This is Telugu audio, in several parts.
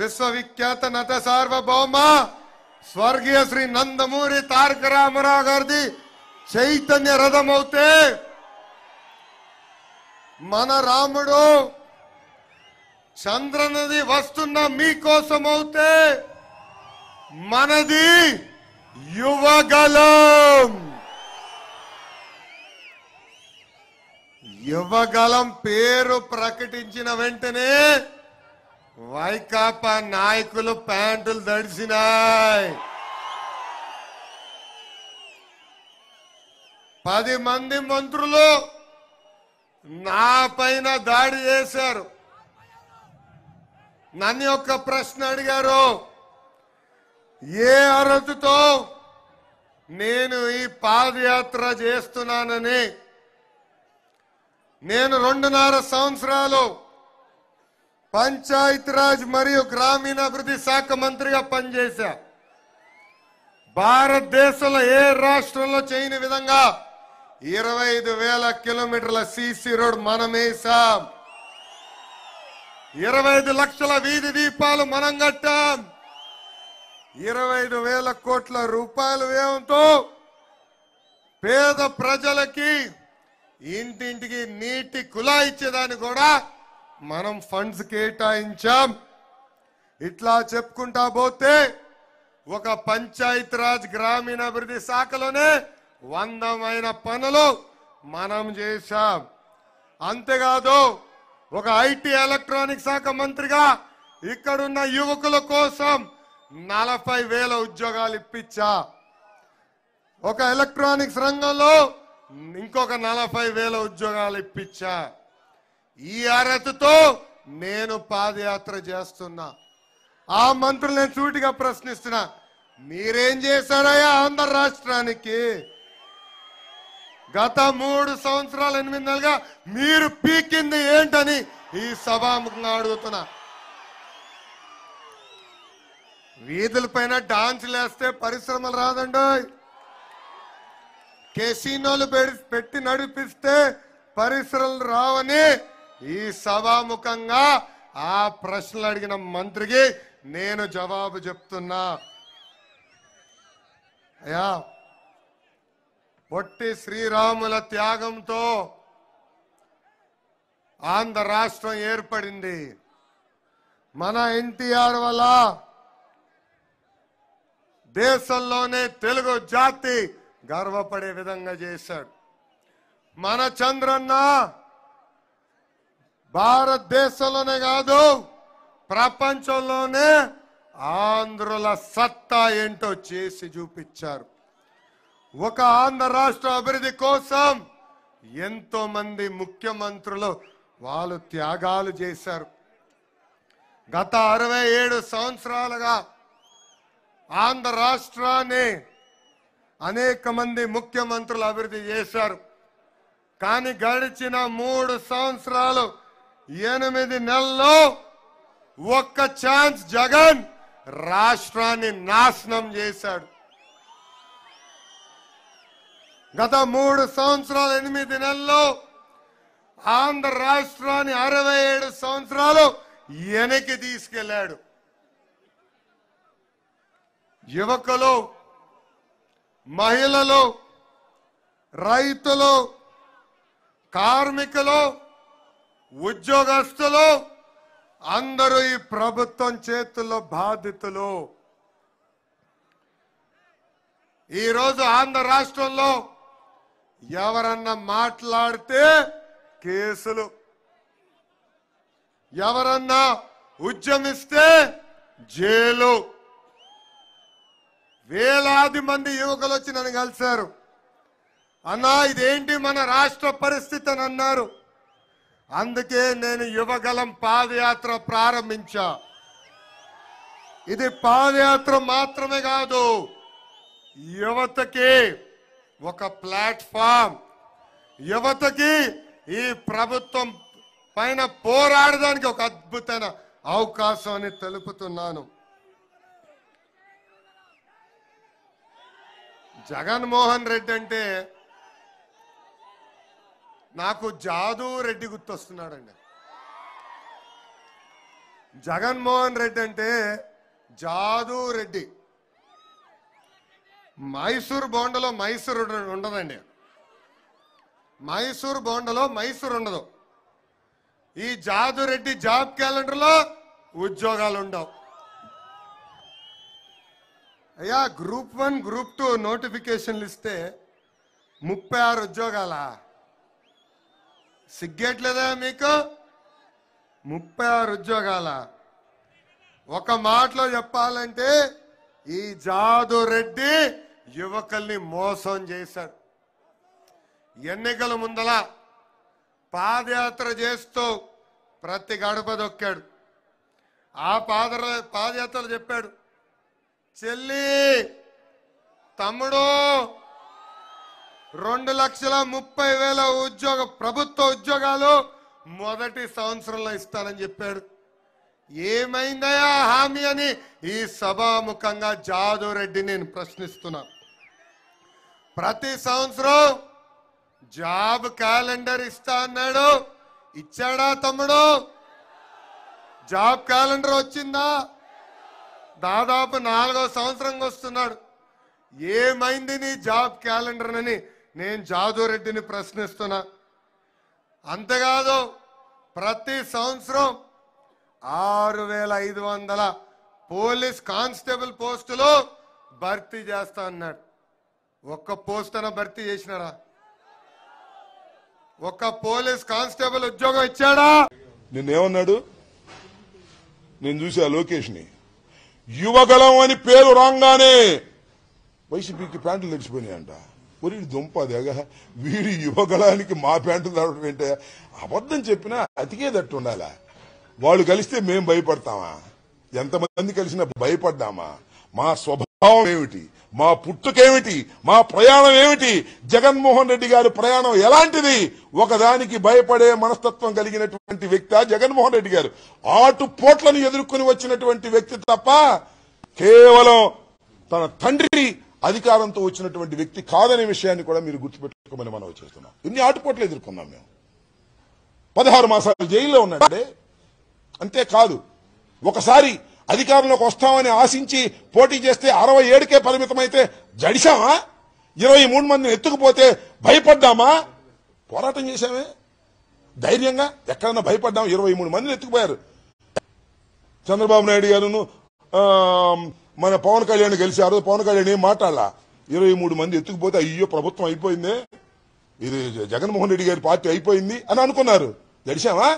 విశ్వవిఖ్యాత నట సార్వభౌమ స్వర్గీయ శ్రీ నందమూరి తారక రామారావు గారిది చైతన్య రథం అవుతే మన రాముడు చంద్రనది వస్తున్న మీకోసం అవుతే మనది యువగలం యువగలం పేరు ప్రకటించిన వెంటనే వైకాపా నాయకులు ప్యాంటులు దడిసినాయి పది మంది మంత్రులు నా పైన దాడి చేశారు నన్ను ఒక్క ప్రశ్న అడిగారు ఏ అర్హతతో నేను ఈ పాదయాత్ర చేస్తున్నానని నేను రెండున్నర సంవత్సరాలు పంచాయతీరాజ్ మరియు గ్రామీణాభివృద్ధి శాఖ మంత్రిగా పనిచేశా భారతదేశంలో ఏ రాష్ట్రంలో చేయని విధంగా ఇరవై ఐదు వేల కిలోమీటర్ల సీసీ రోడ్ మనమేసాం ఇరవై ఐదు లక్షల వీధి దీపాలు మనం కట్టాం ఇరవై ఐదు వేల కోట్ల రూపాయల వ్యయంతో పేద ప్రజలకి ఇంటింటికి నీటి కులా ఇచ్చేదాన్ని కూడా మనం ఫండ్స్ కేటాయించాం ఇట్లా చెప్పుకుంటా పోతే ఒక పంచాయతీ రాజ్ గ్రామీణాభివృద్ధి శాఖలోనే వందమైన పనులు మనం చేశాం అంతేకాదు ఒక ఐటీ ఎలక్ట్రానిక్ శాఖ మంత్రిగా ఇక్కడున్న యువకుల కోసం నలభై వేల ఉద్యోగాలు ఇప్పించా ఒక ఎలక్ట్రానిక్స్ రంగంలో ఇంకొక నలభై వేల ఉద్యోగాలు ఇప్పించా ఈ అర్హతతో నేను పాదయాత్ర చేస్తున్నా ఆ మంత్రులు నేను చూటిగా ప్రశ్నిస్తున్నా మీరేం చేశారయ్యా ఆంధ్ర రాష్ట్రానికి గత మూడు సంవత్సరాలు ఎనిమిది నెలలుగా మీరు పీకింది ఏంటని ఈ సభాముఖంగా అడుగుతున్నా వీధులపైన డాన్సులు వేస్తే పరిశ్రమలు రాదండి కెసినోలు పెట్టి నడిపిస్తే పరిశ్రమలు రావని ఈ సభాముఖంగా ఆ ప్రశ్నలు అడిగిన మంత్రికి నేను జవాబు చెప్తున్నా అయ్యా పొట్టి శ్రీరాముల త్యాగంతో ఆంధ్ర రాష్ట్రం ఏర్పడింది మన ఎన్టీఆర్ వల్ల దేశంలోనే తెలుగు జాతి గర్వపడే విధంగా చేశాడు మన చంద్రన్న భారతదేశంలోనే కాదు ప్రపంచంలోనే ఆంధ్రుల సత్తా ఏంటో చేసి చూపించారు ఒక ఆంధ్ర రాష్ట్ర అభివృద్ధి కోసం ఎంతో మంది ముఖ్యమంత్రులు వాళ్ళు త్యాగాలు చేశారు గత అరవై ఏడు సంవత్సరాలుగా ఆంధ్ర రాష్ట్రాన్ని అనేక మంది ముఖ్యమంత్రులు అభివృద్ధి చేశారు కానీ గడిచిన మూడు సంవత్సరాలు ఎనిమిది నెలల్లో ఒక్క ఛాన్స్ జగన్ రాష్ట్రాన్ని నాశనం చేశాడు గత మూడు సంవత్సరాలు ఎనిమిది నెలల్లో ఆంధ్ర రాష్ట్రాన్ని అరవై ఏడు సంవత్సరాలు వెనక్కి తీసుకెళ్లాడు యువకులు మహిళలు రైతులు కార్మికులు ఉద్యోగస్తులు అందరూ ఈ ప్రభుత్వం చేతుల్లో బాధితులు ఈరోజు ఆంధ్ర రాష్ట్రంలో ఎవరన్నా మాట్లాడితే కేసులు ఎవరన్నా ఉద్యమిస్తే జైలు వేలాది మంది యువకులు వచ్చి నన్ను కలిశారు అన్నా ఇదేంటి మన రాష్ట్ర పరిస్థితి అని అన్నారు అందుకే నేను యువగలం పాదయాత్ర ప్రారంభించా ఇది పాదయాత్ర మాత్రమే కాదు యువతకి ఒక ప్లాట్ఫామ్ యువతకి ఈ ప్రభుత్వం పైన పోరాడడానికి ఒక అద్భుతమైన అవకాశం అని తెలుపుతున్నాను జగన్మోహన్ రెడ్డి అంటే నాకు జాదూ రెడ్డి గుర్తొస్తున్నాడండి జగన్మోహన్ రెడ్డి అంటే జాదూ రెడ్డి మైసూర్ బోండలో మైసూర్ ఉండదండి మైసూర్ బోండలో మైసూర్ ఉండదు ఈ రెడ్డి జాబ్ క్యాలెండర్లో ఉద్యోగాలు ఉండవు అయ్యా గ్రూప్ వన్ గ్రూప్ టూ నోటిఫికేషన్లు ఇస్తే ముప్పై ఆరు ఉద్యోగాలా సిగ్గేట్లేదా మీకు ముప్పై ఆరు ఉద్యోగాల ఒక మాటలో చెప్పాలంటే ఈ జాదు రెడ్డి యువకుల్ని మోసం చేశాడు ఎన్నికల ముందల పాదయాత్ర చేస్తూ ప్రతి గడప దొక్కాడు ఆ పాద పాదయాత్రలు చెప్పాడు చెల్లి తమ్ముడు రెండు లక్షల ముప్పై వేల ఉద్యోగ ప్రభుత్వ ఉద్యోగాలు మొదటి సంవత్సరంలో ఇస్తానని చెప్పాడు ఏమైందయా హామీ అని ఈ సభాముఖంగా జాదవ్ రెడ్డి నేను ప్రశ్నిస్తున్నా ప్రతి సంవత్సరం జాబ్ క్యాలెండర్ ఇస్తా అన్నాడు ఇచ్చాడా తమ్ముడు జాబ్ క్యాలెండర్ వచ్చిందా దాదాపు నాలుగో సంవత్సరంగా వస్తున్నాడు ఏమైంది నీ జాబ్ క్యాలెండర్ అని నేను జాదురెడ్డిని ప్రశ్నిస్తున్నా అంతేకాదు ప్రతి సంవత్సరం ఆరు వేల ఐదు వందల పోలీస్ కానిస్టేబుల్ పోస్టులు భర్తీ చేస్తా అన్నాడు ఒక్క పోస్ట్ అన్న భర్తీ చేసినారా ఒక్క పోలీస్ కానిస్టేబుల్ ఉద్యోగం ఇచ్చాడా నిన్నేమన్నాడు నేను చూసా లోకేష్ ని యువగలం అని పేరు రాగానే వైసీపీకి ప్యాంట్లు తెచ్చిపోయినాయంట ఒరి దుంప దగ వీడి యువగళానికి మా ప్యాంటు తాగడం ఏంటే అబద్ధం చెప్పినా అతికేదట్టు ఉండాలా వాళ్ళు కలిస్తే మేం భయపడతామా ఎంతమంది కలిసినా భయపడ్డామా మా స్వభావం ఏమిటి మా పుట్టుకేమిటి మా ప్రయాణం ఏమిటి జగన్మోహన్ రెడ్డి గారి ప్రయాణం ఎలాంటిది ఒకదానికి భయపడే మనస్తత్వం కలిగినటువంటి వ్యక్తి జగన్మోహన్ రెడ్డి గారు ఆటు పోట్లను ఎదుర్కొని వచ్చినటువంటి వ్యక్తి తప్ప కేవలం తన తండ్రి అధికారంతో వచ్చినటువంటి వ్యక్తి కాదనే విషయాన్ని కూడా మీరు గుర్తుపెట్టుకోమని మనం చేస్తున్నాం ఇన్ని ఆటుపోట్లు ఎదుర్కొన్నాం మేము పదహారు మాసాలు జైల్లో ఉన్నాడే అంతేకాదు ఒకసారి అధికారంలోకి వస్తామని ఆశించి పోటీ చేస్తే అరవై ఏడుకే పరిమితమైతే జడిశామా ఇరవై మూడు మందిని ఎత్తుకుపోతే భయపడ్డామా పోరాటం చేశామే ధైర్యంగా ఎక్కడన్నా భయపడ్డాము ఇరవై మూడు మందిని ఎత్తుకుపోయారు చంద్రబాబు నాయుడు గారును మన పవన్ కళ్యాణ్ గెలిచారు పవన్ కళ్యాణ్ ఏం మాట్లాడాల ఇరవై మూడు మంది ఎత్తుకుపోతే అయ్యో ప్రభుత్వం అయిపోయిందే ఇది జగన్మోహన్ రెడ్డి గారి పార్టీ అయిపోయింది అని అనుకున్నారు గడిచామా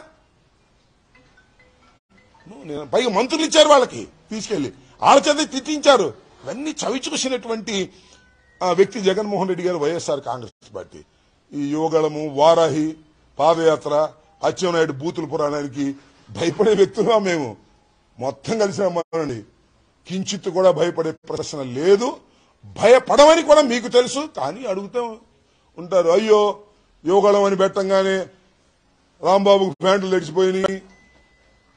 పైగా మంత్రులు ఇచ్చారు వాళ్ళకి తీసుకెళ్లి వాళ్ళ తిట్టించారు ఇవన్నీ చవిచూసినటువంటి వ్యక్తి జగన్మోహన్ రెడ్డి గారు వైఎస్ఆర్ కాంగ్రెస్ పార్టీ ఈ యోగళము వారాహి పాదయాత్ర అచ్చెన్నాయుడు బూతులు పురాణానికి భయపడే వ్యక్తులుగా మేము మొత్తం కలిసి రమ్మనండి కించిత్ కూడా భయపడే ప్రశ్న లేదు భయపడమని కూడా మీకు తెలుసు కానీ అడుగుతూ ఉంటారు అయ్యో యోగాళం అని పెట్టంగానే రాంబాబుకు ప్యాంట్లు తెడిచిపోయినాయి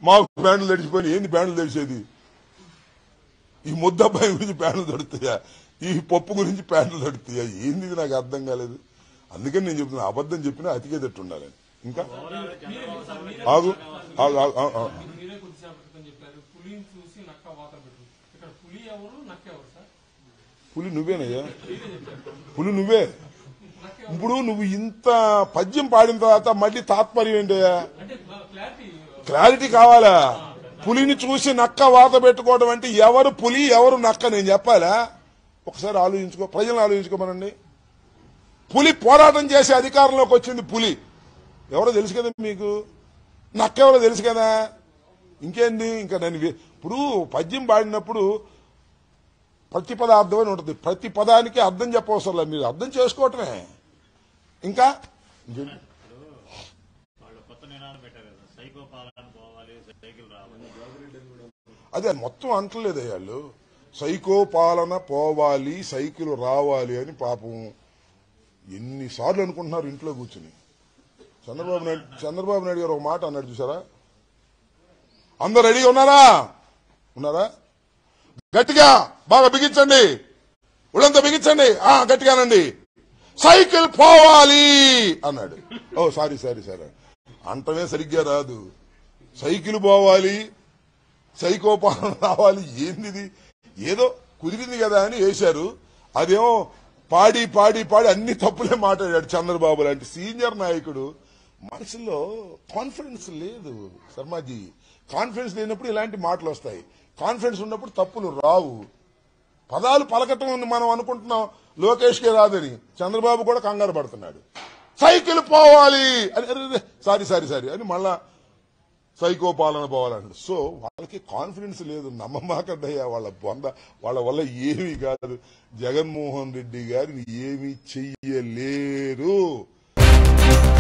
మాకు ప్యాంట్లు తెడిచిపోయినాయి ఏంది ప్యాంట్లు తెడిచేది ఈ ముద్దబ్బాయి గురించి ప్యాంట్లు దొడుతాయా ఈ పప్పు గురించి ప్యాంట్లు దొడుతాయా ఏంది నాకు అర్థం కాలేదు అందుకని నేను చెప్తున్నా అబద్ధం చెప్పినా అతికే ఉండాలని ఇంకా ఆగు ఆగు పులి నువ్వేనయ్యా పులి నువ్వే ఇప్పుడు నువ్వు ఇంత పద్యం పాడిన తర్వాత మళ్ళీ తాత్పర్యం ఏంటయ్యా క్లారిటీ కావాలా పులిని చూసి నక్క వాత పెట్టుకోవడం అంటే ఎవరు పులి ఎవరు నక్క నేను చెప్పాలా ఒకసారి ఆలోచించుకో ప్రజలను ఆలోచించుకోమనండి పులి పోరాటం చేసి అధికారంలోకి వచ్చింది పులి ఎవరో తెలుసు కదా మీకు నక్క ఎవరో తెలుసు కదా ఇంకేంది ఇంకా నేను ఇప్పుడు పద్యం పాడినప్పుడు ప్రతి పదార్థం ఉంటుంది ప్రతి పదానికి అర్థం చెప్పవసరం లేదు మీరు అర్థం చేసుకోవటమే ఇంకా అదే మొత్తం అంటలేదు వాళ్ళు సైకో పాలన పోవాలి సైకిల్ రావాలి అని పాపం ఎన్నిసార్లు అనుకుంటున్నారు ఇంట్లో కూర్చుని చంద్రబాబు నాయుడు చంద్రబాబు నాయుడు గారు ఒక మాట అన్నాడు చూసారా అందరు రెడీగా ఉన్నారా ఉన్నారా గట్టిగా బాగా బిగించండి ఉడంతా బిగించండి ఆ గట్టిగానండి సైకిల్ పోవాలి అన్నాడు ఓ సారీ సారీ సారీ అంటమే సరిగ్గా రాదు సైకిల్ పోవాలి సైకోపాలన రావాలి ఏందిది ఏదో కుదిరింది కదా అని వేశారు అదేమో పాడి పాడి పాడి అన్ని తప్పులే మాట్లాడాడు చంద్రబాబు లాంటి సీనియర్ నాయకుడు మనుషుల్లో కాన్ఫిడెన్స్ లేదు శర్మాజీ కాన్ఫిడెన్స్ లేనప్పుడు ఇలాంటి మాటలు వస్తాయి కాన్ఫిడెన్స్ ఉన్నప్పుడు తప్పులు రావు పదాలు పలకటం మనం అనుకుంటున్నాం లోకేష్ కే రాదని చంద్రబాబు కూడా కంగారు పడుతున్నాడు సైకిల్ పోవాలి అని సారీ సారీ సారీ అని మళ్ళా సైకో పాలన పోవాలంటే సో వాళ్ళకి కాన్ఫిడెన్స్ లేదు నమ్మమాకడ్డయ్యా వాళ్ళ బొంద వాళ్ళ వల్ల ఏమీ కాదు జగన్మోహన్ రెడ్డి గారిని ఏమీ చెయ్యలేరు